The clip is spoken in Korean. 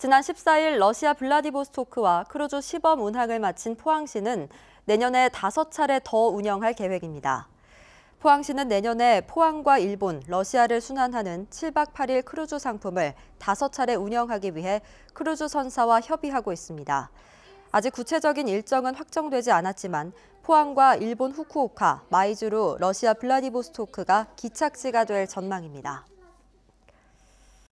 지난 14일 러시아 블라디보스토크와 크루즈 시범 운항을 마친 포항시는 내년에 5차례 더 운영할 계획입니다. 포항시는 내년에 포항과 일본, 러시아를 순환하는 7박 8일 크루즈 상품을 5차례 운영하기 위해 크루즈 선사와 협의하고 있습니다. 아직 구체적인 일정은 확정되지 않았지만 포항과 일본 후쿠오카, 마이주로 러시아 블라디보스토크가 기착지가 될 전망입니다.